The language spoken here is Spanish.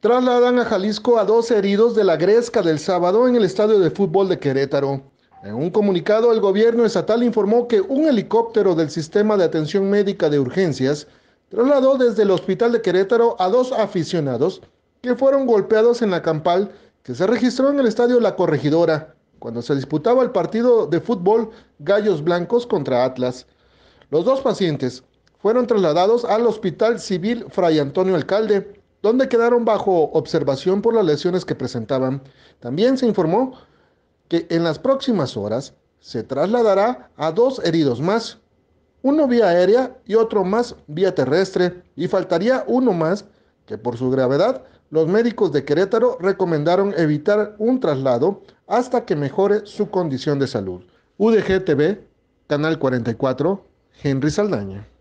Trasladan a Jalisco a dos heridos de la gresca del sábado en el estadio de fútbol de Querétaro. En un comunicado, el gobierno estatal informó que un helicóptero del Sistema de Atención Médica de Urgencias trasladó desde el Hospital de Querétaro a dos aficionados que fueron golpeados en la campal que se registró en el estadio La Corregidora, cuando se disputaba el partido de fútbol Gallos Blancos contra Atlas. Los dos pacientes fueron trasladados al Hospital Civil Fray Antonio Alcalde, donde quedaron bajo observación por las lesiones que presentaban. También se informó que en las próximas horas se trasladará a dos heridos más, uno vía aérea y otro más vía terrestre, y faltaría uno más que por su gravedad los médicos de Querétaro recomendaron evitar un traslado hasta que mejore su condición de salud. UDG Canal 44, Henry Saldaña.